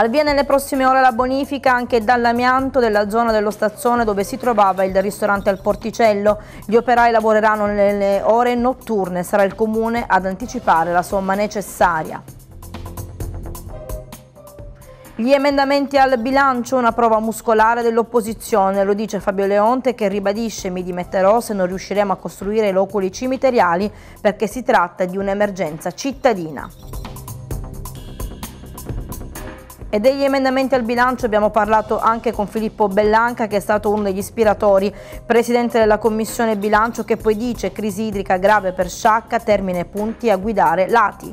Al via nelle prossime ore la bonifica anche dall'amianto della zona dello stazzone dove si trovava il ristorante al Porticello. Gli operai lavoreranno nelle ore notturne, sarà il comune ad anticipare la somma necessaria. Gli emendamenti al bilancio, una prova muscolare dell'opposizione, lo dice Fabio Leonte che ribadisce mi dimetterò se non riusciremo a costruire i loculi cimiteriali perché si tratta di un'emergenza cittadina. E degli emendamenti al bilancio abbiamo parlato anche con Filippo Bellanca che è stato uno degli ispiratori, presidente della commissione bilancio che poi dice crisi idrica grave per Sciacca, termine punti a guidare Lati.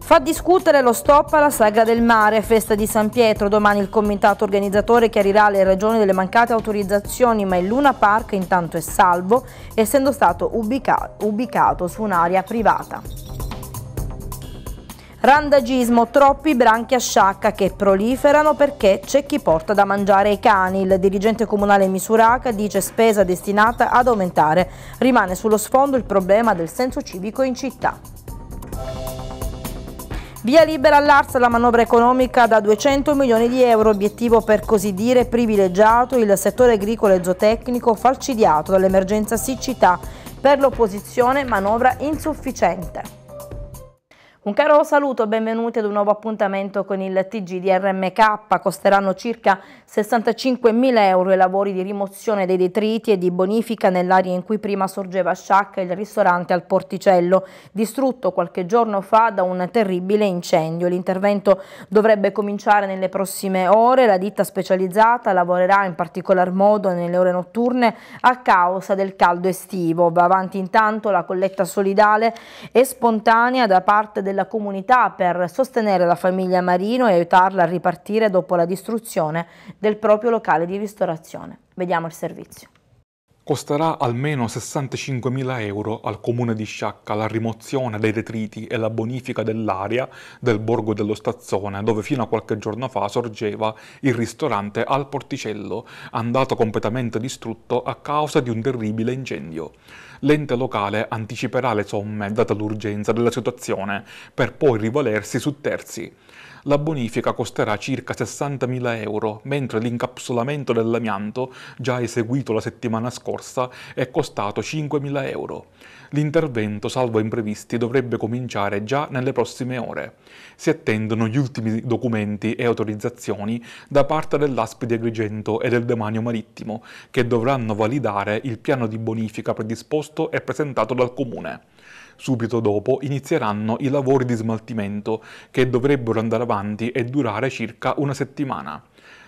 Fa discutere lo stop alla Sagra del Mare, festa di San Pietro. Domani il comitato organizzatore chiarirà le ragioni delle mancate autorizzazioni, ma il Luna Park intanto è salvo, essendo stato ubica ubicato su un'area privata. Randagismo, troppi branchi a sciacca che proliferano perché c'è chi porta da mangiare ai cani. Il dirigente comunale Misuraca dice spesa destinata ad aumentare. Rimane sullo sfondo il problema del senso civico in città. Via libera all'Arsa la manovra economica da 200 milioni di euro, obiettivo per così dire privilegiato, il settore agricolo e zootecnico falcidiato dall'emergenza siccità. Per l'opposizione manovra insufficiente. Un caro saluto, benvenuti ad un nuovo appuntamento con il TG di RMK. Costeranno circa 65.000 euro i lavori di rimozione dei detriti e di bonifica nell'area in cui prima sorgeva Sciacca, il ristorante al Porticello, distrutto qualche giorno fa da un terribile incendio. L'intervento dovrebbe cominciare nelle prossime ore. La ditta specializzata lavorerà in particolar modo nelle ore notturne a causa del caldo estivo. Va avanti intanto la colletta solidale e spontanea da parte del della comunità per sostenere la famiglia Marino e aiutarla a ripartire dopo la distruzione del proprio locale di ristorazione. Vediamo il servizio. Costerà almeno 65.000 euro al comune di Sciacca la rimozione dei detriti e la bonifica dell'area del borgo dello Stazzone, dove fino a qualche giorno fa sorgeva il ristorante Al Porticello, andato completamente distrutto a causa di un terribile incendio. L'ente locale anticiperà le somme, data l'urgenza della situazione, per poi rivalersi su terzi la bonifica costerà circa 60.000 euro, mentre l'incapsulamento dell'amianto, già eseguito la settimana scorsa, è costato 5.000 euro. L'intervento, salvo imprevisti, dovrebbe cominciare già nelle prossime ore. Si attendono gli ultimi documenti e autorizzazioni da parte dell'Aspide Agrigento e del Demanio Marittimo, che dovranno validare il piano di bonifica predisposto e presentato dal Comune subito dopo inizieranno i lavori di smaltimento che dovrebbero andare avanti e durare circa una settimana.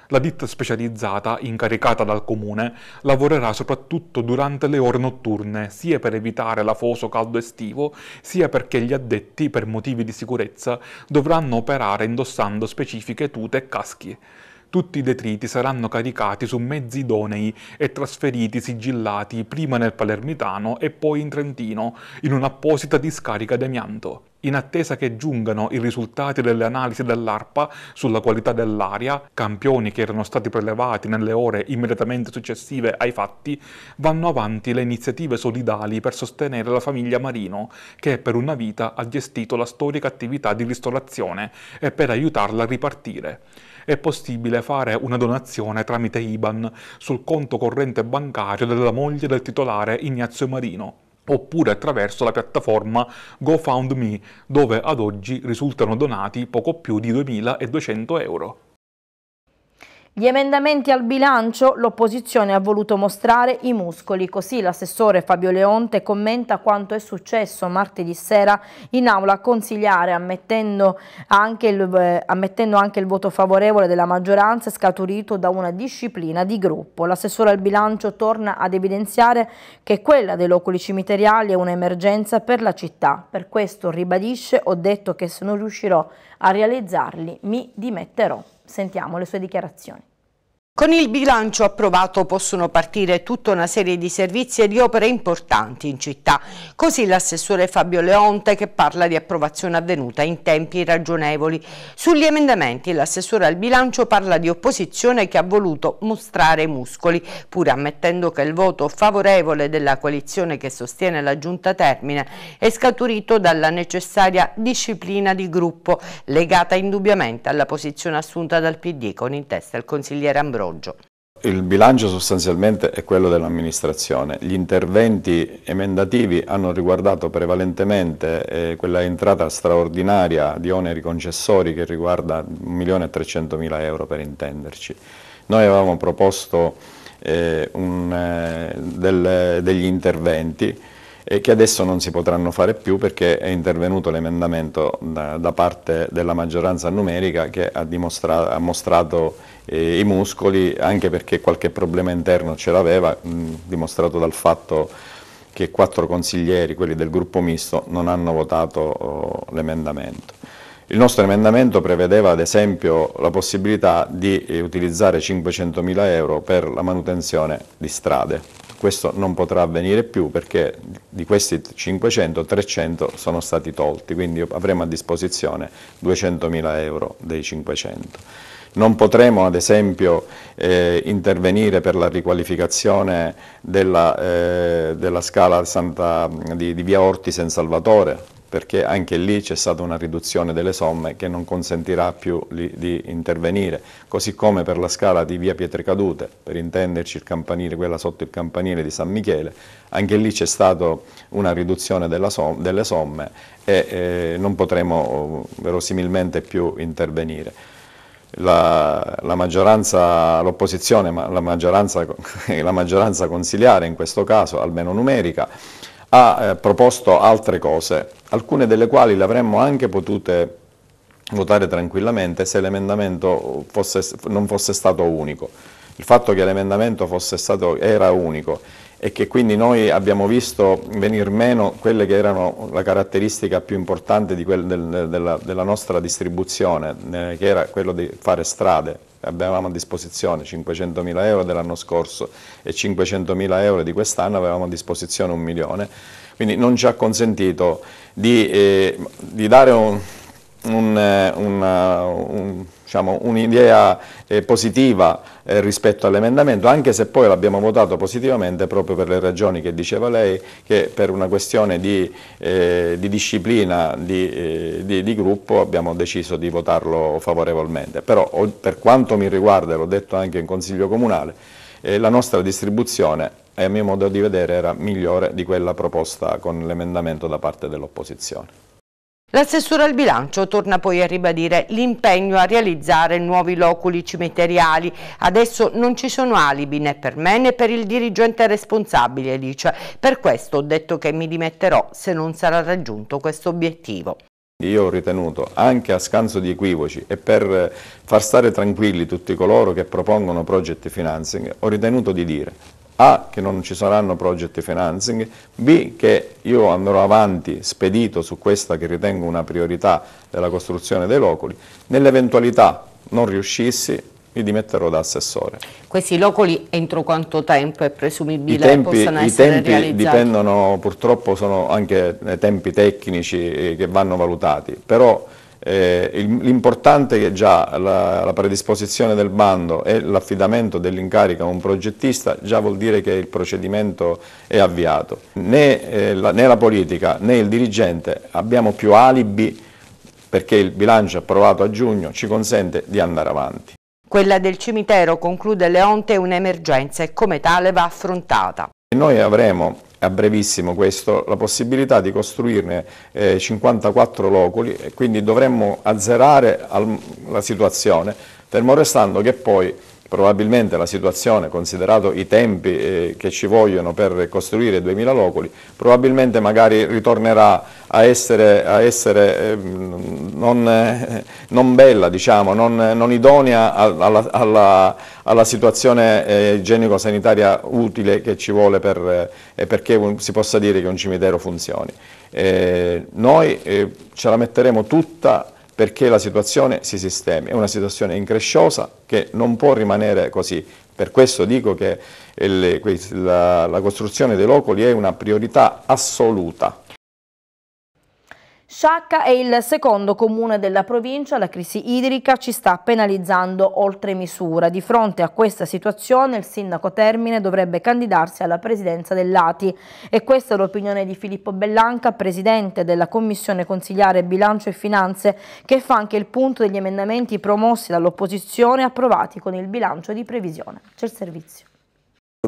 La ditta specializzata, incaricata dal comune, lavorerà soprattutto durante le ore notturne, sia per evitare l'afoso caldo estivo, sia perché gli addetti, per motivi di sicurezza, dovranno operare indossando specifiche tute e caschi tutti i detriti saranno caricati su mezzi idonei e trasferiti sigillati prima nel Palermitano e poi in Trentino, in un'apposita discarica d'amianto in attesa che giungano i risultati delle analisi dell'ARPA sulla qualità dell'aria, campioni che erano stati prelevati nelle ore immediatamente successive ai fatti, vanno avanti le iniziative solidali per sostenere la famiglia Marino, che per una vita ha gestito la storica attività di ristorazione e per aiutarla a ripartire è possibile fare una donazione tramite IBAN sul conto corrente bancario della moglie del titolare Ignazio Marino oppure attraverso la piattaforma GoFundMe, dove ad oggi risultano donati poco più di 2.200 euro. Gli emendamenti al bilancio, l'opposizione ha voluto mostrare i muscoli, così l'assessore Fabio Leonte commenta quanto è successo martedì sera in aula consigliare, ammettendo anche il, eh, ammettendo anche il voto favorevole della maggioranza scaturito da una disciplina di gruppo. L'assessore al bilancio torna ad evidenziare che quella dei loculi cimiteriali è un'emergenza per la città, per questo ribadisce ho detto che se non riuscirò a realizzarli mi dimetterò. Sentiamo le sue dichiarazioni. Con il bilancio approvato possono partire tutta una serie di servizi e di opere importanti in città. Così l'assessore Fabio Leonte che parla di approvazione avvenuta in tempi ragionevoli. Sugli emendamenti l'assessore al bilancio parla di opposizione che ha voluto mostrare i muscoli, pur ammettendo che il voto favorevole della coalizione che sostiene la giunta termine è scaturito dalla necessaria disciplina di gruppo, legata indubbiamente alla posizione assunta dal PD con in testa il consigliere Ambrosio. Caroggio. Il bilancio sostanzialmente è quello dell'amministrazione. Gli interventi emendativi hanno riguardato prevalentemente eh, quella entrata straordinaria di oneri concessori che riguarda 1.300.000 euro per intenderci. Noi avevamo proposto eh, un, eh, del, degli interventi e che adesso non si potranno fare più perché è intervenuto l'emendamento da, da, parte della maggioranza numerica che ha, ha mostrato eh, i muscoli anche perché qualche problema interno ce l'aveva, dimostrato dal fatto che quattro consiglieri, quelli del gruppo misto, non hanno votato oh, l'emendamento. Il nostro emendamento prevedeva ad esempio la possibilità di eh, utilizzare 500.000 euro per la manutenzione di strade, questo non potrà avvenire più perché di questi 500, 300 sono stati tolti, quindi avremo a disposizione 200.000 euro dei 500. Non potremo ad esempio eh, intervenire per la riqualificazione della, eh, della scala Santa, di, di via Orti San Salvatore, perché anche lì c'è stata una riduzione delle somme che non consentirà più li, di intervenire, così come per la scala di via Pietrecadute, per intenderci il campanile, quella sotto il campanile di San Michele, anche lì c'è stata una riduzione som delle somme e eh, non potremo eh, verosimilmente più intervenire. La, la maggioranza, l'opposizione, ma la la maggioranza consiliare in questo caso, almeno numerica, ha eh, proposto altre cose, alcune delle quali le avremmo anche potute votare tranquillamente se l'emendamento fosse, non fosse stato unico. Il fatto che l'emendamento fosse stato, era unico e che quindi noi abbiamo visto venir meno quelle che erano la caratteristica più importante quel, del, della, della, nostra distribuzione, eh, che era quello di fare strade. Avevamo a disposizione 500.000 euro dell'anno scorso e 500.000 euro di quest'anno, avevamo a disposizione un milione, quindi non ci ha consentito di, eh, di dare un un, eh, eh, un, diciamo, un'idea eh, positiva eh, rispetto all'emendamento, anche se poi l'abbiamo votato positivamente proprio per le ragioni che diceva lei, che per una questione di, eh, di disciplina di, eh, di, di, gruppo abbiamo deciso di votarlo favorevolmente. Però per quanto mi riguarda, l'ho detto anche in Consiglio Comunale, la nostra distribuzione, a mio modo di vedere, era migliore di quella proposta con l'emendamento da parte dell'opposizione. L'assessore al bilancio torna poi a ribadire l'impegno a realizzare nuovi loculi cimiteriali. Adesso non ci sono alibi né per me né per il dirigente responsabile, dice. Per questo ho detto che mi dimetterò se non sarà raggiunto questo obiettivo. Io ho ritenuto, anche a scanso di equivoci e per far stare tranquilli tutti coloro che propongono project financing, ho ritenuto di dire a che non ci saranno project financing, B che io andrò avanti spedito su questa che ritengo una priorità della costruzione dei loculi, nell'eventualità non riuscissi mi dimetterò da assessore. Questi loculi entro quanto tempo è presumibile che possano essere realizzati? I tempi dipendono, purtroppo sono anche eh, tempi tecnici eh, che vanno valutati, però eh, l'importante è già la, la, predisposizione del bando e l'affidamento dell'incarico a un progettista già vuol dire che il procedimento è avviato. Né, eh, la, né la politica né il dirigente abbiamo più alibi perché il bilancio approvato a giugno ci consente di andare avanti. Quella del cimitero, conclude Leonte, è un'emergenza e come tale va affrontata. Noi avremo a brevissimo questo, la possibilità di costruirne eh, 54 loculi e quindi dovremmo azzerare al, la situazione, fermo restando che poi probabilmente la situazione, considerato i tempi eh, che ci vogliono per costruire 2000 loculi, probabilmente magari ritornerà a essere, a essere eh, non, eh, non, bella, diciamo, non, non idonea alla, alla, alla situazione eh, igienico-sanitaria utile che ci vuole per, eh, perché si possa dire che un cimitero funzioni. Eh, noi ce la metteremo tutta perché la situazione si sistemi, è una situazione incresciosa che non può rimanere così, per questo dico che il, la, la costruzione dei locali è una priorità assoluta. Sciacca è il secondo comune della provincia, la crisi idrica ci sta penalizzando oltre misura. Di fronte a questa situazione il sindaco Termine dovrebbe candidarsi alla presidenza dell'ATI e questa è l'opinione di Filippo Bellanca, presidente della commissione consigliare bilancio e finanze che fa anche il punto degli emendamenti promossi dall'opposizione approvati con il bilancio di previsione. C'è il servizio.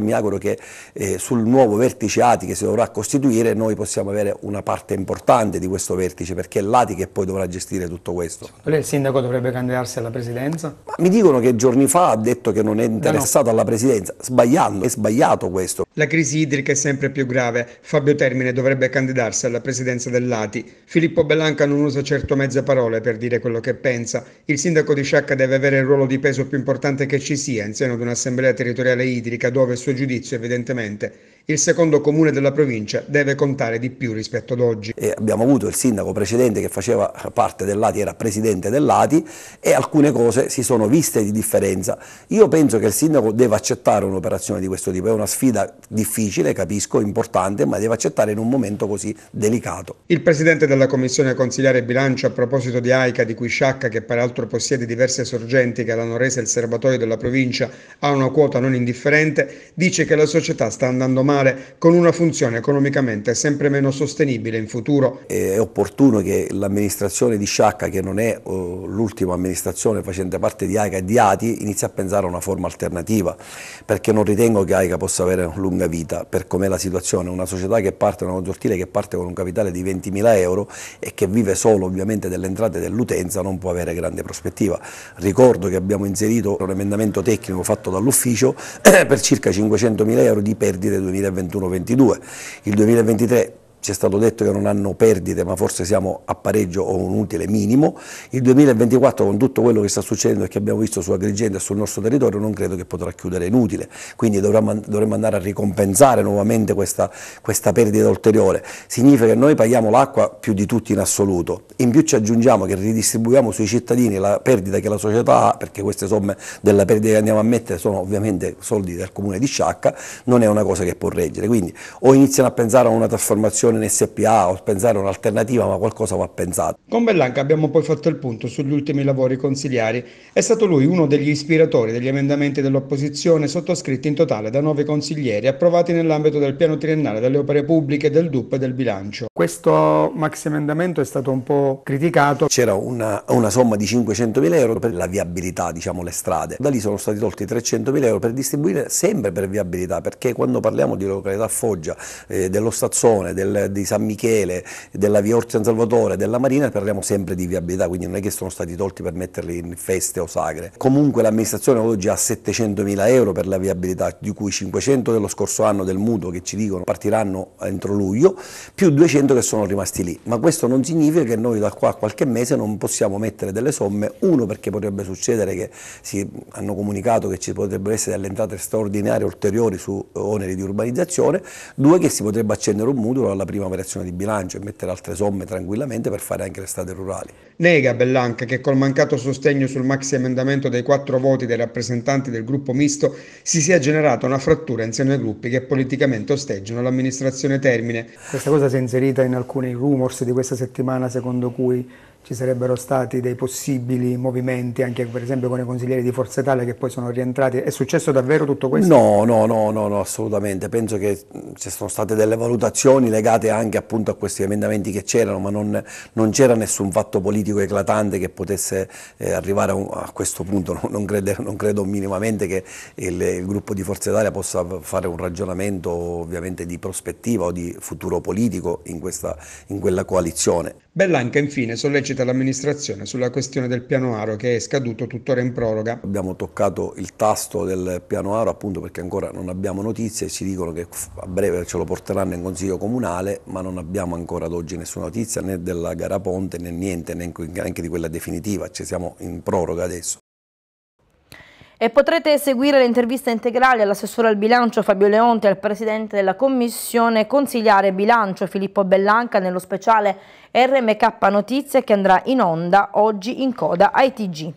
Mi auguro che eh, sul nuovo vertice ATI che si dovrà costituire noi possiamo avere una parte importante di questo vertice perché è l'ATI che poi dovrà gestire tutto questo. Secondo lei il sindaco dovrebbe candidarsi alla presidenza? Ma mi dicono che giorni fa ha detto che non è interessato no, no. alla presidenza, sbagliando, è sbagliato questo. La crisi idrica è sempre più grave, Fabio Termine dovrebbe candidarsi alla presidenza dell'ATI. Filippo Bellanca non usa certo mezze parole per dire quello che pensa. Il sindaco di Sciacca deve avere il ruolo di peso più importante che ci sia in seno ad un'assemblea territoriale idrica dove suo giudizio, evidentemente il secondo comune della provincia deve contare di più rispetto ad oggi. E abbiamo avuto il sindaco precedente che faceva parte dell'ATI, era presidente dell'ATI e alcune cose si sono viste di differenza. Io penso che il sindaco deve accettare un'operazione di questo tipo, è una sfida difficile, capisco, importante, ma deve accettare in un momento così delicato. Il presidente della commissione consigliare bilancio a proposito di AICA di cui Sciacca, che peraltro possiede diverse sorgenti che l'hanno resa il serbatoio della provincia, ha una quota non indifferente, dice che la società sta andando male mare con una funzione economicamente sempre meno sostenibile in futuro. È opportuno che l'amministrazione di Sciacca, che non è uh, l'ultima amministrazione facente parte di AICA e di ATI, inizi a pensare a una forma alternativa, perché non ritengo che AICA possa avere una lunga vita per com'è la situazione. Una società che parte, una consortile che parte con un capitale di 20.000 euro e che vive solo ovviamente delle entrate dell'utenza non può avere grande prospettiva. Ricordo che abbiamo inserito un emendamento tecnico fatto dall'ufficio per circa 500.000 euro di perdite 2000 2021-22. Il 2023 ci è stato detto che non hanno perdite ma forse siamo a pareggio o un utile minimo, il 2024 con tutto quello che sta succedendo e che abbiamo visto su Agrigento e sul nostro territorio non credo che potrà chiudere inutile, quindi dovremmo, dovremmo andare a ricompensare nuovamente questa, questa perdita ulteriore, significa che noi paghiamo l'acqua più di tutti in assoluto, in più ci aggiungiamo che ridistribuiamo sui cittadini la perdita che la società ha, perché queste somme della perdita che andiamo a mettere sono ovviamente soldi del comune di Sciacca, non è una cosa che può reggere, quindi o iniziano a pensare a una trasformazione gestione in SPA o pensare un'alternativa, ma qualcosa va pensato. Con Bellanca abbiamo poi fatto il punto sugli ultimi lavori consigliari. È stato lui uno degli ispiratori degli emendamenti dell'opposizione sottoscritti in totale da nove consiglieri approvati nell'ambito del piano triennale delle opere pubbliche, del DUP e del bilancio. Questo maxi emendamento è stato un po' criticato. C'era una, una somma di 500 mila euro per la viabilità, diciamo le strade. Da lì sono stati tolti 300 mila euro per distribuire sempre per viabilità, perché quando parliamo di località Foggia, eh, dello Stazzone, del di San Michele, della via Orte San Salvatore, della Marina, parliamo sempre di viabilità, quindi non è che sono stati tolti per metterli in feste o sagre. Comunque l'amministrazione oggi ha 700 mila euro per la viabilità, di cui 500 dello scorso anno del mutuo che ci dicono partiranno entro luglio, più 200 che sono rimasti lì. Ma questo non significa che noi da qua a qualche mese non possiamo mettere delle somme, uno perché potrebbe succedere che si hanno comunicato che ci potrebbero essere delle entrate straordinarie ulteriori su oneri di urbanizzazione, due che si potrebbe accendere un mutuo alla prima operazione di bilancio e mettere altre somme tranquillamente per fare anche le strade rurali. Nega Bellanca che col mancato sostegno sul maxi emendamento dei quattro voti dei rappresentanti del gruppo misto si sia generata una frattura insieme ai gruppi che politicamente osteggiano l'amministrazione Termine. Questa cosa si è inserita in alcuni rumors di questa settimana secondo cui ci sarebbero stati dei possibili movimenti anche per esempio con i consiglieri di Forza Italia che poi sono rientrati. È successo davvero tutto questo? No, no, no, no, no assolutamente. Penso che ci sono state delle valutazioni legate anche appunto a questi emendamenti che c'erano, ma non, non c'era nessun fatto politico eclatante che potesse eh, arrivare a, un, a, questo punto. Non, crede, non credo minimamente che il, il, gruppo di Forza Italia possa fare un ragionamento ovviamente di prospettiva o di futuro politico in, questa, in quella coalizione. Bellanca infine sollecita sollecita l'amministrazione sulla questione del piano aro che è scaduto tuttora in proroga. Abbiamo toccato il tasto del piano aro appunto perché ancora non abbiamo notizie, ci dicono che a breve ce lo porteranno in consiglio comunale, ma non abbiamo ancora ad oggi nessuna notizia né della gara ponte né niente, neanche di quella definitiva, ci siamo in proroga adesso. E potrete seguire l'intervista integrale all'assessore al bilancio Fabio Leonti e al presidente della commissione consigliare bilancio Filippo Bellanca nello speciale RMK Notizie che andrà in onda oggi in coda ai TG.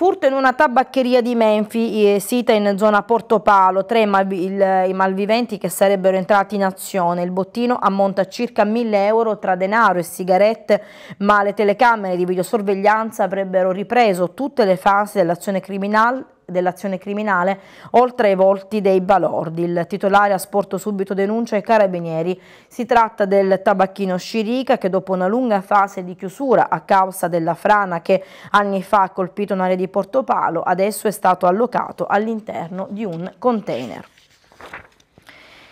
Furto in una tabaccheria di Menfi, eh, sita in zona Porto Palo, tre mal, il, i malviventi che sarebbero entrati in azione. Il bottino ammonta a circa 1000 euro tra denaro e sigarette, ma le telecamere di videosorveglianza avrebbero ripreso tutte le fasi dell'azione criminale dell'azione criminale oltre ai volti dei balordi. Il titolare ha sporto subito denuncia ai carabinieri. Si tratta del tabacchino Scirica che dopo una lunga fase di chiusura a causa della frana che anni fa ha colpito un'area di Portopalo, adesso è stato allocato all'interno di un container.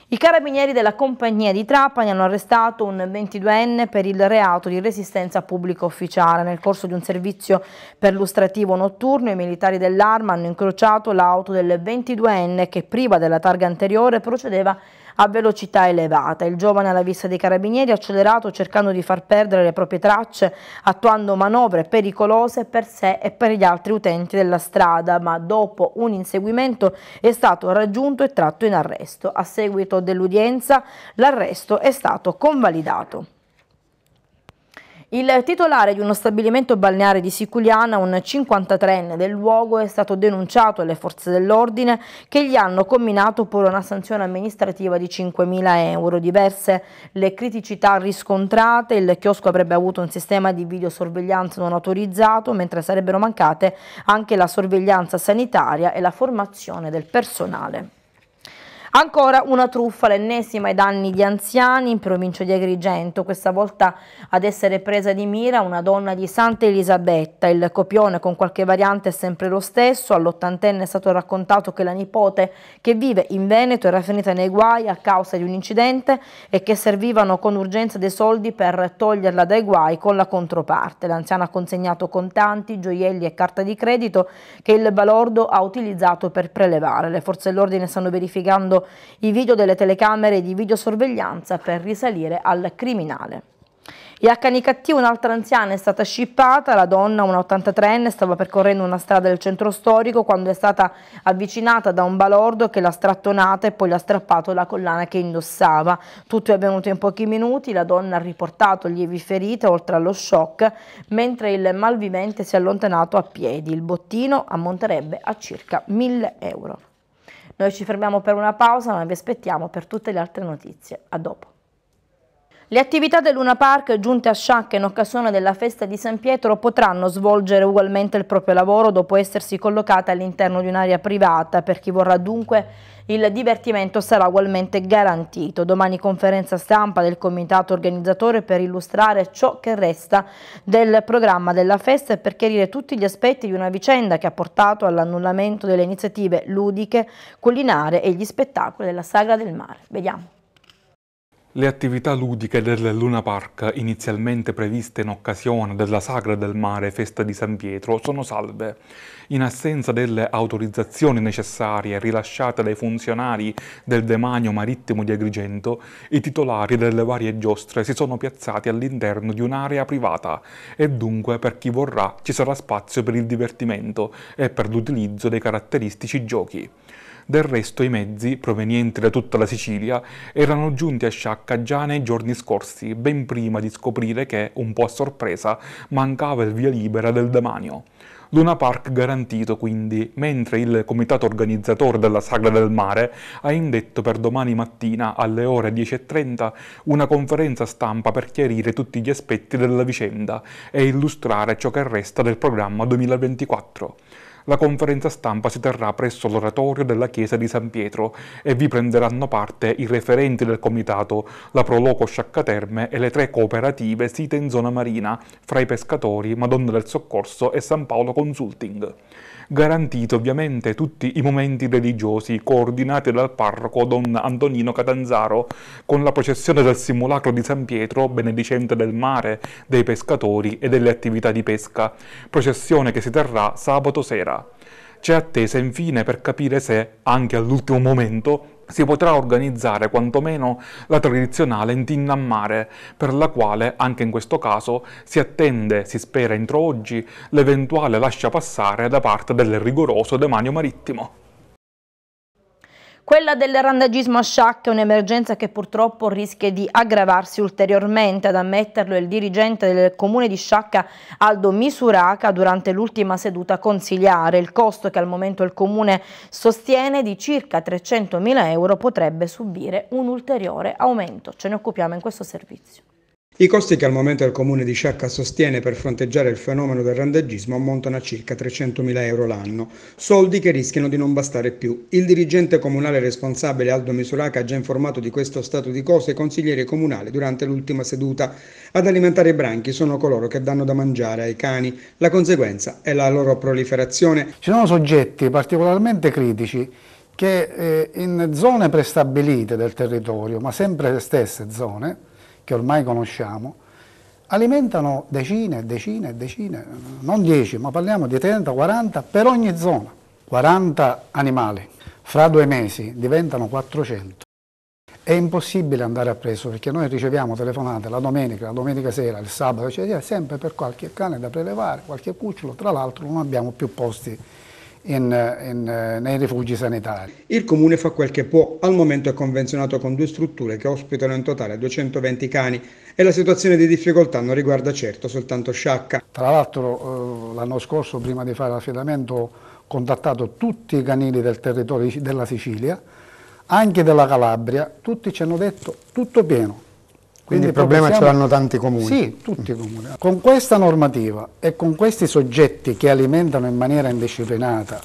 I carabinieri della compagnia di Trapani hanno arrestato un 22enne per il reato di resistenza pubblica ufficiale. Nel corso di un servizio perlustrativo notturno i militari dell'arma hanno incrociato l'auto del 22enne che priva della targa anteriore procedeva a velocità elevata. Il giovane alla vista dei carabinieri ha accelerato cercando di far perdere le proprie tracce, attuando manovre pericolose per sé e per gli altri utenti della strada, ma dopo un inseguimento è stato raggiunto e tratto in arresto. A seguito dell'udienza l'arresto è stato convalidato. Il titolare di uno stabilimento balneare di Siculiana, un 53enne del luogo, è stato denunciato alle forze dell'ordine che gli hanno combinato pure una sanzione amministrativa di 5.000 euro. Diverse le criticità riscontrate, il chiosco avrebbe avuto un sistema di videosorveglianza non autorizzato, mentre sarebbero mancate anche la sorveglianza sanitaria e la formazione del personale. Ancora una truffa, l'ennesima ai danni di anziani in provincia di Agrigento, questa volta ad essere presa di mira una donna di Santa Elisabetta. Il copione con qualche variante è sempre lo stesso, all'ottantenne è stato raccontato che la nipote che vive in Veneto era finita nei guai a causa di un incidente e che servivano con urgenza dei soldi per toglierla dai guai con la controparte. L'anziana ha consegnato contanti, gioielli e carta di credito che il balordo ha utilizzato per prelevare. Le forze dell'ordine stanno verificando i video delle telecamere di videosorveglianza per risalire al criminale. E a IHNKT, un'altra anziana, è stata scippata, la donna, una 83enne, stava percorrendo una strada del centro storico quando è stata avvicinata da un balordo che l'ha strattonata e poi le ha strappato la collana che indossava. Tutto è avvenuto in pochi minuti, la donna ha riportato lievi ferite oltre allo shock, mentre il malvivente si è allontanato a piedi. Il bottino ammonterebbe a circa 1000 euro. Noi ci fermiamo per una pausa ma vi aspettiamo per tutte le altre notizie. A dopo. Le attività del Luna Park giunte a Sciacca in occasione della festa di San Pietro potranno svolgere ugualmente il proprio lavoro dopo essersi collocate all'interno di un'area privata per chi vorrà dunque il divertimento sarà ugualmente garantito. Domani conferenza stampa del comitato organizzatore per illustrare ciò che resta del programma della festa e per chiarire tutti gli aspetti di una vicenda che ha portato all'annullamento delle iniziative ludiche, culinarie e gli spettacoli della Sagra del Mare. Vediamo. Le attività ludiche del Luna Park, inizialmente previste in occasione della Sagra del Mare Festa di San Pietro, sono salve. In assenza delle autorizzazioni necessarie rilasciate dai funzionari del demanio marittimo di Agrigento, i titolari delle varie giostre si sono piazzati all'interno di un'area privata e dunque per chi vorrà ci sarà spazio per il divertimento e per l'utilizzo dei caratteristici giochi. Del resto i mezzi, provenienti da tutta la Sicilia, erano giunti a Sciacca già nei giorni scorsi, ben prima di scoprire che, un po' a sorpresa, mancava il via libera del demanio. Luna Park garantito quindi, mentre il comitato organizzatore della Sagra del Mare ha indetto per domani mattina alle ore 10.30 una conferenza stampa per chiarire tutti gli aspetti della vicenda e illustrare ciò che resta del programma 2024 la conferenza stampa si terrà presso l'oratorio della chiesa di San Pietro e vi prenderanno parte i referenti del comitato, la Proloco Sciaccaterme e le tre cooperative site in zona marina, fra i pescatori, Madonna del Soccorso e San Paolo Consulting garantito ovviamente tutti i momenti religiosi coordinati dal parroco Don Antonino Catanzaro con la processione del simulacro di San Pietro benedicente del mare, dei pescatori e delle attività di pesca, processione che si terrà sabato sera c'è attesa infine per capire se, anche all'ultimo momento, si potrà organizzare quantomeno la tradizionale intinna a mare, per la quale, anche in questo caso, si attende, si spera entro oggi, l'eventuale lascia passare da parte del rigoroso demanio marittimo. Quella del randagismo a sciacca è un'emergenza che purtroppo rischia di aggravarsi ulteriormente, ad ammetterlo il dirigente del comune di Sciacca Aldo Misuraca durante l'ultima seduta consigliare. Il costo che al momento il comune sostiene di circa 300.000 euro potrebbe subire un ulteriore aumento. Ce ne occupiamo in questo servizio. I costi che al momento il comune di Sciacca sostiene per fronteggiare il fenomeno del randagismo ammontano a circa 300.000 euro l'anno, soldi che rischiano di non bastare più. Il dirigente comunale responsabile Aldo Misuraca ha già informato di questo stato di cose i consiglieri comunali durante l'ultima seduta. Ad alimentare i branchi sono coloro che danno da mangiare ai cani, la conseguenza è la loro proliferazione. Ci sono soggetti particolarmente critici che eh, in zone prestabilite del territorio, ma sempre le stesse zone, che ormai conosciamo, alimentano decine e decine e decine, non 10, ma parliamo di 30, 40 per ogni zona. 40 animali, fra due mesi diventano 400. È impossibile andare a preso perché noi riceviamo telefonate la domenica, la domenica sera, il sabato, eccetera, sempre per qualche cane da prelevare, qualche cucciolo, tra l'altro non abbiamo più posti in, in, eh, nei rifugi sanitari. Il comune fa quel che può, al momento è convenzionato con due strutture che ospitano in totale 220 cani e la situazione di difficoltà non riguarda certo soltanto Sciacca. Tra l'altro eh, l'anno scorso prima di fare l'affidamento ho contattato tutti i canini del territorio della Sicilia, anche della Calabria, tutti ci hanno detto tutto pieno, quindi, il problema possiamo... ce l'hanno tanti comuni. Sì, tutti i comuni. Con questa normativa e con questi soggetti che alimentano in maniera indisciplinata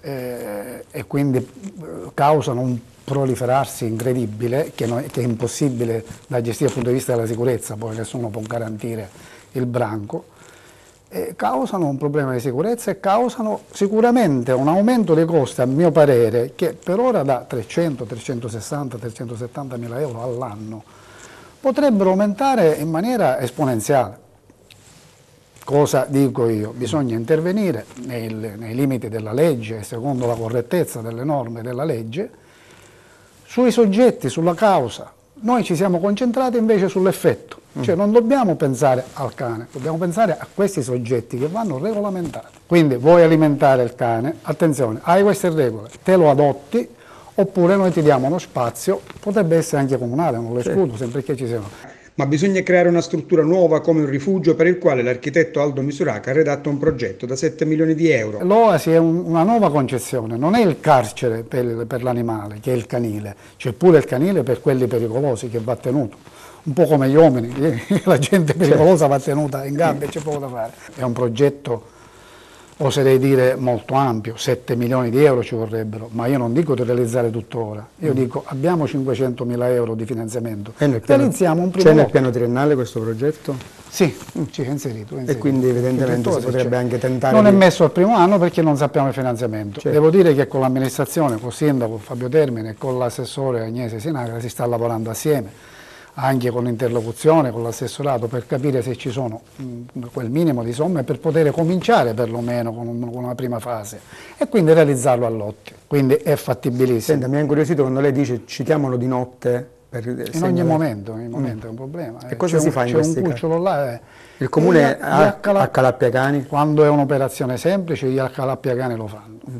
eh, e quindi eh, causano un proliferarsi incredibile, che, noi, che, è impossibile da gestire dal punto di vista della sicurezza, poi nessuno può garantire il branco, eh, causano un problema di sicurezza e causano sicuramente un aumento dei costi, a mio parere, che per ora da 300, 360, 370 mila euro all'anno potrebbero aumentare in maniera esponenziale. Cosa dico io? Bisogna intervenire nel, nei limiti della legge e secondo la correttezza delle norme della legge sui soggetti, sulla causa. Noi ci siamo concentrati invece sull'effetto, mm. cioè non dobbiamo pensare al cane, dobbiamo pensare a questi soggetti che vanno regolamentati. Quindi vuoi alimentare il cane, attenzione, hai queste regole, te lo adotti, oppure noi ti diamo uno spazio, potrebbe essere anche comunale, non lo escludo, sì. sempre che ci siano. Ma bisogna creare una struttura nuova come un rifugio per il quale l'architetto Aldo Misuraca ha redatto un progetto da 7 milioni di euro. L'oasi è un, una nuova concezione, non è il carcere per, per l'animale, che è il canile, c'è pure il canile per quelli pericolosi che va tenuto un po' come gli uomini, la gente pericolosa va tenuta in gambe, c'è poco da fare. È un progetto oserei dire molto ampio, 7 milioni di euro ci vorrebbero, ma io non dico di realizzare tutto ora, io mm. dico abbiamo 500 mila euro di finanziamento, realizziamo un primo C'è nel piano triennale questo progetto? Sì, mm, ci è inserito, è inserito. E quindi evidentemente si potrebbe cioè, anche tentare Non di... è messo al primo anno perché non sappiamo il finanziamento. Certo. Devo dire che con l'amministrazione, con il sindaco Fabio Termine e con l'assessore Agnese Sinacra si sta lavorando assieme anche con l'interlocuzione, con l'assessorato, per capire se ci sono mm, quel minimo di somme per poter cominciare perlomeno con, una prima fase e quindi realizzarlo a Quindi è fattibilissimo. Senta, mi ha incuriosito quando lei dice ci chiamano di notte per, in, ogni momento, in ogni mm. momento, è un problema. E cosa si un, fa in questi un cucciolo casi? là. Eh. Il comune ha accala... accalappiacani? Quando è un'operazione semplice gli a Calappiacani lo fanno. Mm.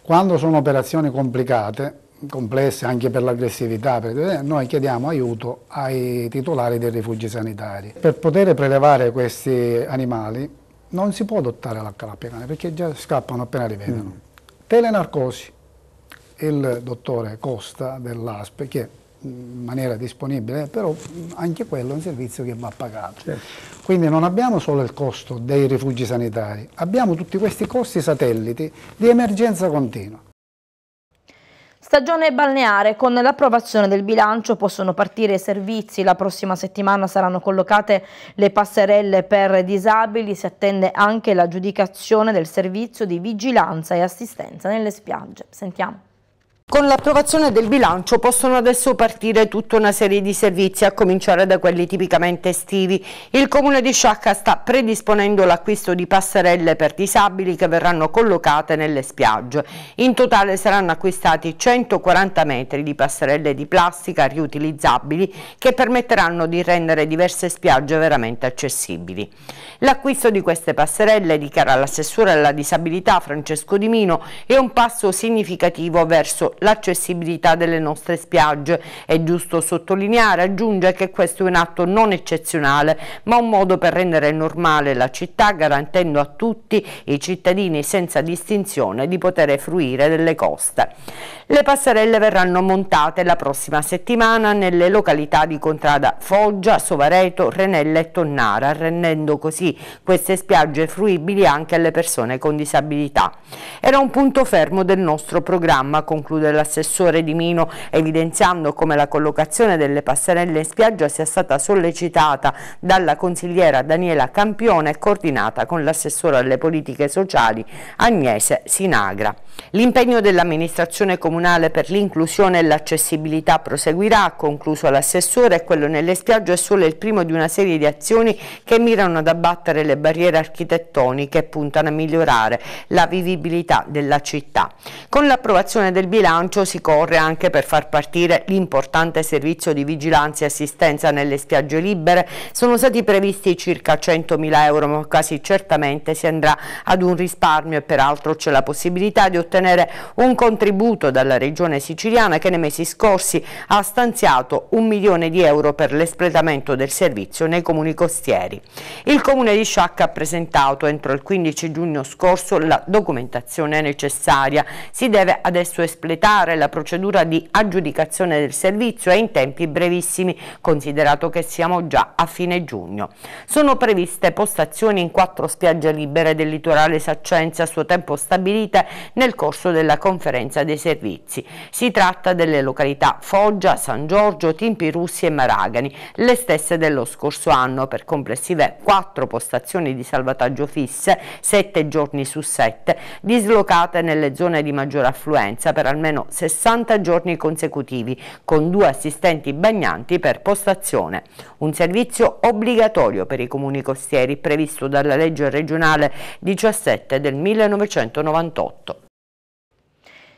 Quando sono operazioni complicate complesse anche per l'aggressività, eh, noi chiediamo aiuto ai titolari dei rifugi sanitari. Per poter prelevare questi animali non si può adottare la calappicane perché già scappano appena li vedono. Mm. Telenarcosi, il dottore Costa dell'ASP, che è mm, in maniera disponibile, però mm, anche quello è un servizio che va pagato. Certo. Quindi non abbiamo solo il costo dei rifugi sanitari, abbiamo tutti questi costi satelliti di emergenza continua. Stagione balneare, con l'approvazione del bilancio possono partire i servizi, la prossima settimana saranno collocate le passerelle per disabili, si attende anche l'aggiudicazione del servizio di vigilanza e assistenza nelle spiagge. Sentiamo. Con l'approvazione del bilancio possono adesso partire tutta una serie di servizi, a cominciare da quelli tipicamente estivi. Il comune di Sciacca sta predisponendo l'acquisto di passerelle per disabili che verranno collocate nelle spiagge. In totale saranno acquistati 140 metri di passerelle di plastica riutilizzabili che permetteranno di rendere diverse spiagge veramente accessibili. L'acquisto di queste passerelle, dichiara l'assessore alla disabilità Francesco Di Mino, è un passo significativo verso l'accessibilità delle nostre spiagge. È giusto sottolineare, aggiunge che questo è un atto non eccezionale, ma un modo per rendere normale la città, garantendo a tutti i cittadini senza distinzione di poter fruire delle coste. Le passerelle verranno montate la prossima settimana nelle località di Contrada Foggia, Sovareto, Renella e Tonnara, rendendo così queste spiagge fruibili anche alle persone con disabilità. Era un punto fermo del nostro programma, conclude l'assessore Di Mino, evidenziando come la collocazione delle passerelle in spiaggia sia stata sollecitata dalla consigliera Daniela Campione e coordinata con l'assessore alle politiche sociali Agnese Sinagra. L'impegno dell'amministrazione comunale comunale per l'inclusione e l'accessibilità proseguirà, ha concluso l'assessore, quello nelle spiagge è solo il primo di una serie di azioni che mirano ad abbattere le barriere architettoniche e puntano a migliorare la vivibilità della città. Con l'approvazione del bilancio si corre anche per far partire l'importante servizio di vigilanza e assistenza nelle spiagge libere. Sono stati previsti circa 100.000 euro, ma quasi certamente si andrà ad un risparmio e peraltro c'è la possibilità di ottenere un contributo dalla della regione siciliana che nei mesi scorsi ha stanziato un milione di euro per l'espletamento del servizio nei comuni costieri. Il comune di Sciacca ha presentato entro il 15 giugno scorso la documentazione necessaria. Si deve adesso espletare la procedura di aggiudicazione del servizio e in tempi brevissimi, considerato che siamo già a fine giugno. Sono previste postazioni in quattro spiagge libere del litorale Saccenzia a suo tempo stabilite nel corso della conferenza dei servizi servizi. Si tratta delle località Foggia, San Giorgio, Timpi Russi e Maragani, le stesse dello scorso anno per complessive quattro postazioni di salvataggio fisse, sette giorni su sette, dislocate nelle zone di maggiore affluenza per almeno 60 giorni consecutivi, con due assistenti bagnanti per postazione. Un servizio obbligatorio per i comuni costieri previsto dalla legge regionale 17 del 1998.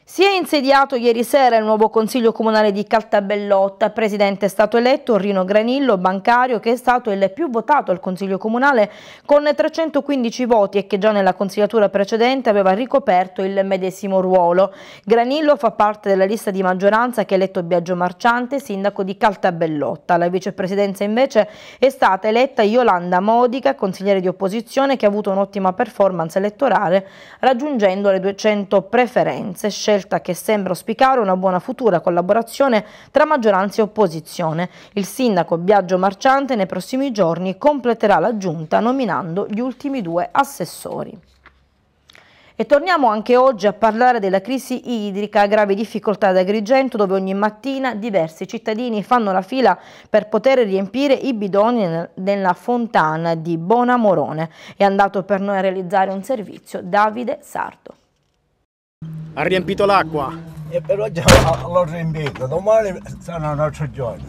Si è insediato ieri sera il nuovo Consiglio Comunale di Caltabellotta. Presidente è stato eletto Rino Granillo, bancario, che è stato il più votato al Consiglio Comunale con 315 voti e che già nella consigliatura precedente aveva ricoperto il medesimo ruolo. Granillo fa parte della lista di maggioranza che ha eletto Biagio Marciante, sindaco di Caltabellotta. La vicepresidenza invece è stata eletta Yolanda Modica, consigliere di opposizione, che ha avuto un'ottima performance elettorale raggiungendo le 200 preferenze. Scelta scelta che sembra auspicare una buona futura collaborazione tra maggioranza e opposizione. Il sindaco Biagio Marciante nei prossimi giorni completerà la giunta nominando gli ultimi due assessori. E torniamo anche oggi a parlare della crisi idrica, gravi difficoltà ad Agrigento dove ogni mattina diversi cittadini fanno la fila per poter riempire i bidoni nella fontana di Bonamorone. È andato per noi a realizzare un servizio Davide Sardo. Ha riempito l'acqua. E per oggi l'ho riempito, domani sarà un altro giorno.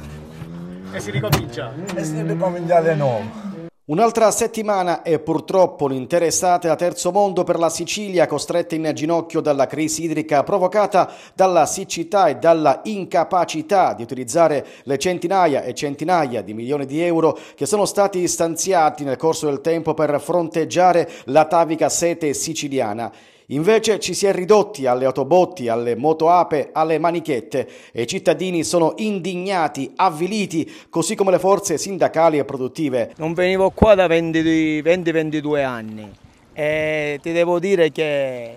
E si ricomincia. E si ricomincia di nuovo. Un'altra settimana e purtroppo l'intera estate a terzo mondo per la Sicilia costretta in ginocchio dalla crisi idrica provocata dalla siccità e dalla incapacità di utilizzare le centinaia e centinaia di milioni di euro che sono stati stanziati nel corso del tempo per fronteggiare la tavica sete siciliana. Invece ci si è ridotti alle autobotti, alle motoape, alle manichette e i cittadini sono indignati, avviliti, così come le forze sindacali e produttive. Non venivo qua da 20-22 anni e ti devo dire che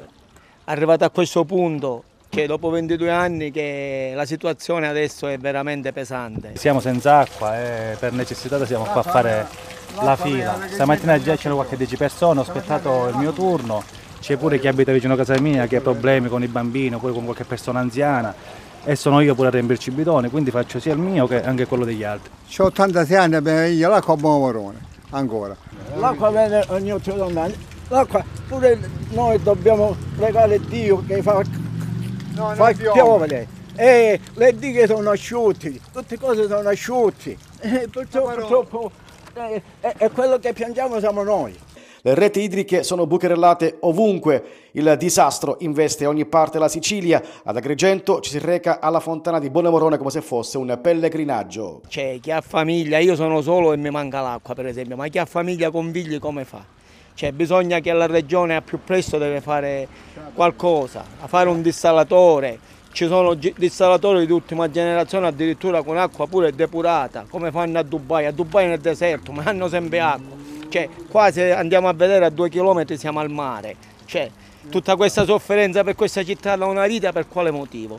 arrivato a questo punto che dopo 22 anni che la situazione adesso è veramente pesante. Siamo senza acqua e eh, per necessità siamo qua a fare la fila. Stamattina già c'erano qualche 10 persone, ho aspettato il mio turno c'è pure chi abita vicino a casa mia che ha problemi con i bambini oppure con qualche persona anziana e sono io pure a riempirci i bidoni, quindi faccio sia il mio che anche quello degli altri. Ho 86 anni e bevo l'acqua a Morone, ancora. L'acqua viene ogni 8 anni, l'acqua pure noi dobbiamo pregare Dio che fa, no, fa piovere. E le dighe sono asciutte, tutte cose sono asciutte. E eh, purtroppo, purtroppo è, eh, eh, è quello che piangiamo siamo noi. Le reti idriche sono bucherellate ovunque. Il disastro investe ogni parte della Sicilia. Ad Agrigento ci si reca alla fontana di Bonemorone come se fosse un pellegrinaggio. C'è chi ha famiglia, io sono solo e mi manca l'acqua per esempio, ma chi ha famiglia con figli come fa? Cioè, bisogna che la regione a più presto deve fare qualcosa, a fare un dissalatore. Ci sono dissalatori di ultima generazione addirittura con acqua pure depurata, come fanno a Dubai. A Dubai è nel deserto, ma hanno sempre acqua. Cioè, qua se andiamo a vedere a due chilometri siamo al mare. Cioè, tutta questa sofferenza per questa città da una vita per quale motivo?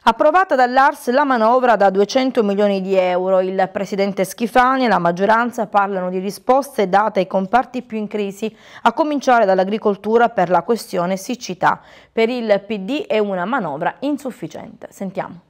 Approvata dall'Ars la manovra da 200 milioni di euro, il presidente Schifani e la maggioranza parlano di risposte date ai comparti più in crisi, a cominciare dall'agricoltura per la questione siccità. Per il PD è una manovra insufficiente. Sentiamo.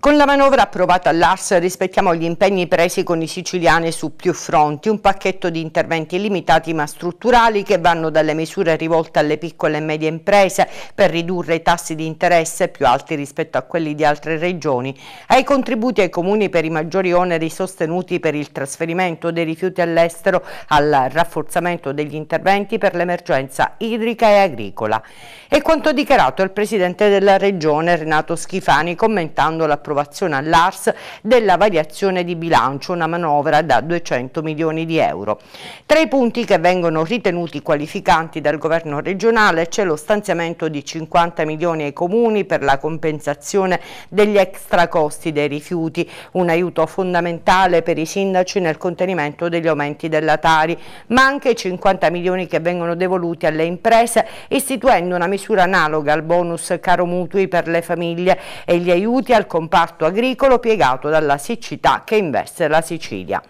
Con la manovra approvata all'ARS rispettiamo gli impegni presi con i siciliani su più fronti, un pacchetto di interventi limitati ma strutturali che vanno dalle misure rivolte alle piccole e medie imprese per ridurre i tassi di interesse più alti rispetto a quelli di altre regioni, ai contributi ai comuni per i maggiori oneri sostenuti per il trasferimento dei rifiuti all'estero, al rafforzamento degli interventi per l'emergenza idrica e agricola. E quanto dichiarato il Presidente della Regione Renato Schifani commentando l'approvazione l'approvazione all'ARS della variazione di bilancio, una manovra da 200 milioni di euro. Tra i punti che vengono ritenuti qualificanti dal governo regionale c'è lo stanziamento di 50 milioni ai comuni per la compensazione degli extra costi dei rifiuti, un aiuto fondamentale per i sindaci nel contenimento degli aumenti della Tari, ma anche 50 milioni che vengono devoluti alle imprese istituendo una misura analoga al bonus caro mutui per le famiglie e gli aiuti al comparto comparto agricolo piegato dalla siccità che investe la Sicilia.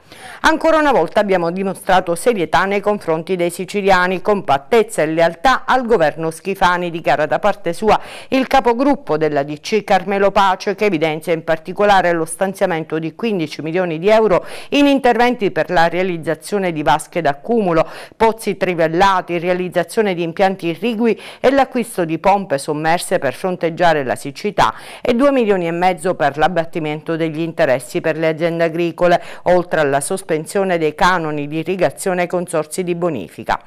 Ancora una volta abbiamo dimostrato serietà nei confronti dei siciliani, compattezza e lealtà al governo Schifani, dichiara da parte sua il capogruppo della DC Carmelo Pace che evidenzia in particolare lo stanziamento di 15 milioni di euro in interventi per la realizzazione di vasche d'accumulo, pozzi trivellati, realizzazione di impianti irrigui e l'acquisto di pompe sommerse per fronteggiare la siccità e 2 milioni e mezzo per l'abbattimento degli interessi per le aziende agricole, oltre alla sospensione dei canoni di irrigazione ai consorsi di bonifica.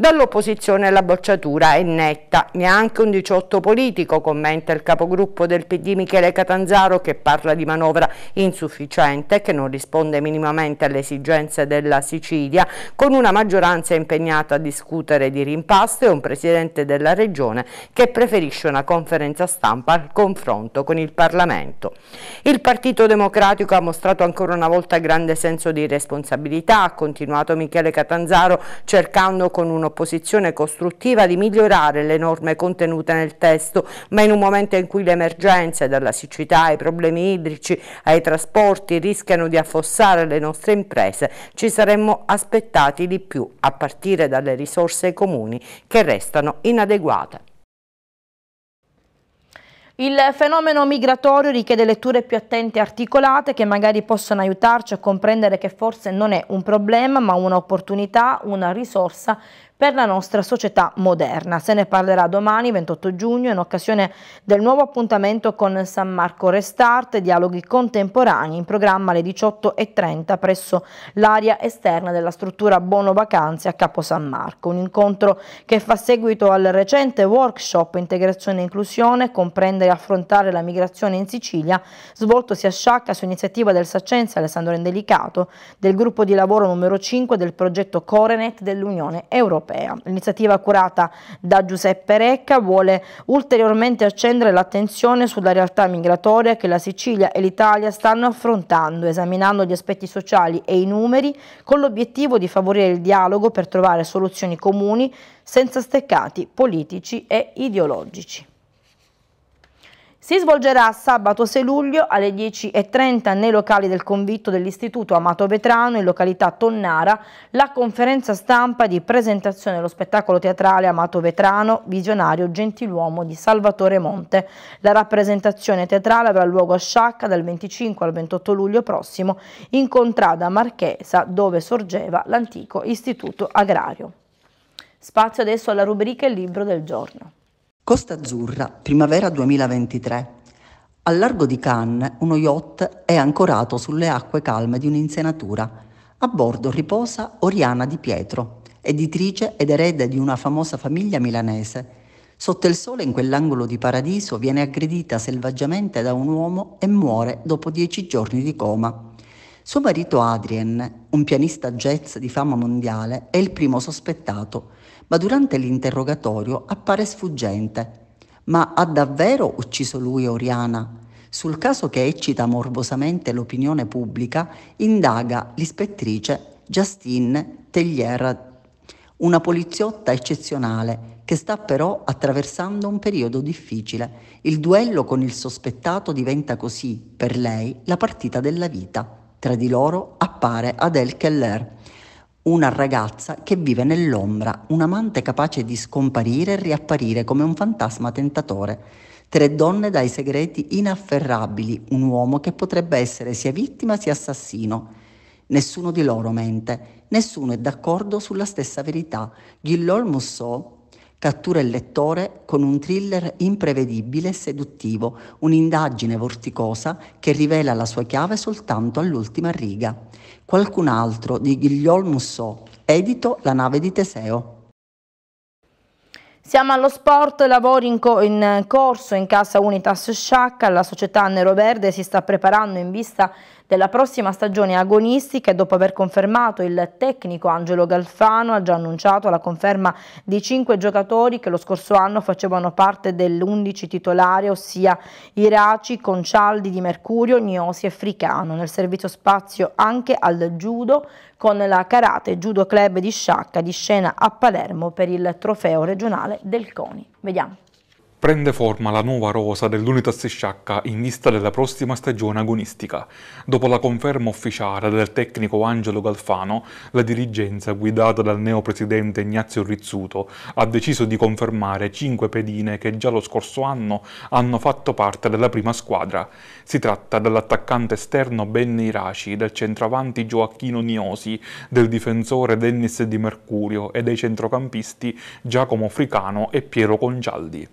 Dall'opposizione la bocciatura è netta, neanche un 18 politico, commenta il capogruppo del PD Michele Catanzaro che parla di manovra insufficiente che non risponde minimamente alle esigenze della Sicilia, con una maggioranza impegnata a discutere di rimpasto e un presidente della regione che preferisce una conferenza stampa al confronto con il Parlamento. Il Partito Democratico ha mostrato ancora una volta grande senso di responsabilità, ha continuato Michele Catanzaro cercando con uno un'opposizione costruttiva di migliorare le norme contenute nel testo, ma in un momento in cui le emergenze, dalla siccità ai problemi idrici ai trasporti, rischiano di affossare le nostre imprese, ci saremmo aspettati di più, a partire dalle risorse comuni che restano inadeguate. Il fenomeno migratorio richiede letture più attente e articolate che magari possono aiutarci a comprendere che forse non è un problema ma un'opportunità, una risorsa per la nostra società moderna. Se ne parlerà domani 28 giugno in occasione del nuovo appuntamento con San Marco Restart, dialoghi contemporanei in programma alle 18.30 presso l'area esterna della struttura Bono Vacanze a Capo San Marco. Un incontro che fa seguito al recente workshop Integrazione e Inclusione, comprendere e affrontare la migrazione in Sicilia, svoltosi a Sciacca su iniziativa del Saccenza Alessandro Rendelicato, del gruppo di lavoro numero 5 del progetto Corenet dell'Unione Europea europea. L'iniziativa curata da Giuseppe Recca vuole ulteriormente accendere l'attenzione sulla realtà migratoria che la Sicilia e l'Italia stanno affrontando, esaminando gli aspetti sociali e i numeri con l'obiettivo di favorire il dialogo per trovare soluzioni comuni senza steccati politici e ideologici si svolgerà sabato 6 luglio alle 10.30 nei locali del convitto dell'Istituto Amato Vetrano in località Tonnara la conferenza stampa di presentazione dello spettacolo teatrale Amato Vetrano Visionario Gentiluomo di Salvatore Monte. La rappresentazione teatrale avrà luogo a Sciacca dal 25 al 28 luglio prossimo in contrada Marchesa dove sorgeva l'antico istituto agrario. Spazio adesso alla rubrica Il libro del giorno. Costa Azzurra, primavera 2023. Al largo di Cannes, uno yacht è ancorato sulle acque calme di un'insenatura. A bordo riposa Oriana Di Pietro, editrice ed erede di una famosa famiglia milanese. Sotto il sole in quell'angolo di paradiso viene aggredita selvaggiamente da un uomo e muore dopo dieci giorni di coma. Suo marito Adrien, un pianista jazz di fama mondiale, è il primo sospettato ma durante l'interrogatorio appare sfuggente. Ma ha davvero ucciso lui Oriana? Sul caso che eccita morbosamente l'opinione pubblica, indaga l'ispettrice Justine Tegliera, una poliziotta eccezionale che sta però attraversando un periodo difficile. Il duello con il sospettato diventa così, per lei, la partita della vita. Tra di loro appare Adele Keller, una ragazza che vive nell'ombra, un amante capace di scomparire e riapparire come un fantasma tentatore. Tre donne dai segreti inafferrabili, un uomo che potrebbe essere sia vittima sia assassino. Nessuno di loro mente, nessuno è d'accordo sulla stessa verità. Guillaume Mousseau Cattura il lettore con un thriller imprevedibile e seduttivo, un'indagine vorticosa che rivela la sua chiave soltanto all'ultima riga. Qualcun altro di Guillaume Mousseau, edito La nave di Teseo. Siamo allo sport, lavori in, co in corso in casa Unitas Sciacca, la società Nero Verde si sta preparando in vista di della prossima stagione agonistica e dopo aver confermato il tecnico Angelo Galfano ha già annunciato la conferma di cinque giocatori che lo scorso anno facevano parte dell'11 titolare, ossia Iraci, Concialdi di Mercurio, Gnosi e Fricano. Nel servizio spazio anche al judo con la Karate Judo Club di Sciacca di scena a Palermo per il trofeo regionale del CONI. Vediamo. Prende forma la nuova rosa dell'Unitas Sciacca in vista della prossima stagione agonistica. Dopo la conferma ufficiale del tecnico Angelo Galfano, la dirigenza guidata dal neopresidente Ignazio Rizzuto ha deciso di confermare cinque pedine che già lo scorso anno hanno fatto parte della prima squadra. Si tratta dell'attaccante esterno Benny Iraci, del centravanti Gioacchino Niosi, del difensore Dennis Di Mercurio e dei centrocampisti Giacomo Fricano e Piero Congialdi.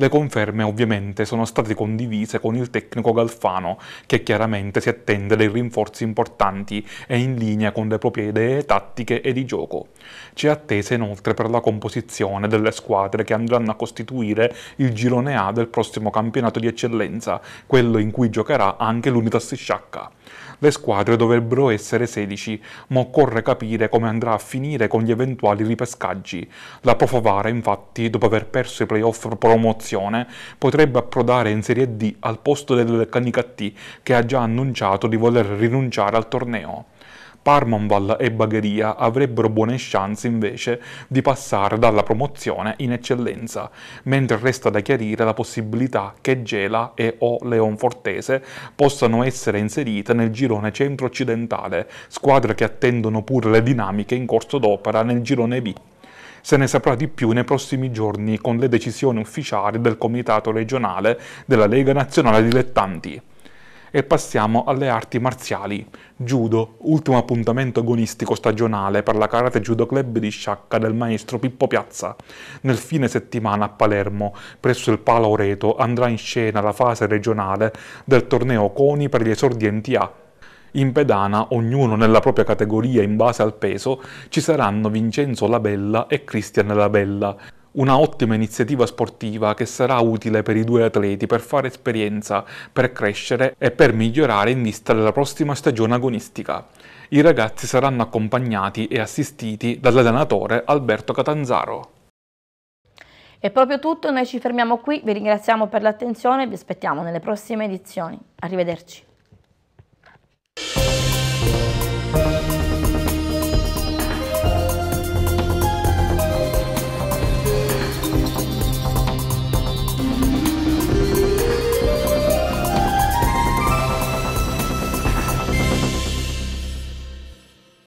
Le conferme ovviamente sono state condivise con il tecnico Galfano, che chiaramente si attende dei rinforzi importanti e in linea con le proprie idee tattiche e di gioco. Ci è attesa inoltre per la composizione delle squadre che andranno a costituire il girone A del prossimo campionato di eccellenza, quello in cui giocherà anche l'Unitas Sciacca. Le squadre dovrebbero essere 16, ma occorre capire come andrà a finire con gli eventuali ripescaggi. La Profovara, infatti, dopo aver perso i playoff promozione, potrebbe approdare in Serie D al posto del Canicattì, che ha già annunciato di voler rinunciare al torneo. Parmanval e Bagheria avrebbero buone chance invece di passare dalla promozione in eccellenza, mentre resta da chiarire la possibilità che Gela e o Leonfortese possano essere inserite nel girone centro-occidentale, squadre che attendono pure le dinamiche in corso d'opera nel girone B. Se ne saprà di più nei prossimi giorni con le decisioni ufficiali del Comitato regionale della Lega Nazionale Dilettanti e passiamo alle arti marziali. Judo, ultimo appuntamento agonistico stagionale per la Karate Judo Club di Sciacca del maestro Pippo Piazza. Nel fine settimana a Palermo, presso il Palo Oreto, andrà in scena la fase regionale del torneo CONI per gli esordienti A. In pedana, ognuno nella propria categoria in base al peso, ci saranno Vincenzo Labella e Cristian Labella una ottima iniziativa sportiva che sarà utile per i due atleti per fare esperienza, per crescere e per migliorare in vista della prossima stagione agonistica. I ragazzi saranno accompagnati e assistiti dall'allenatore Alberto Catanzaro. È proprio tutto, noi ci fermiamo qui, vi ringraziamo per l'attenzione e vi aspettiamo nelle prossime edizioni. Arrivederci.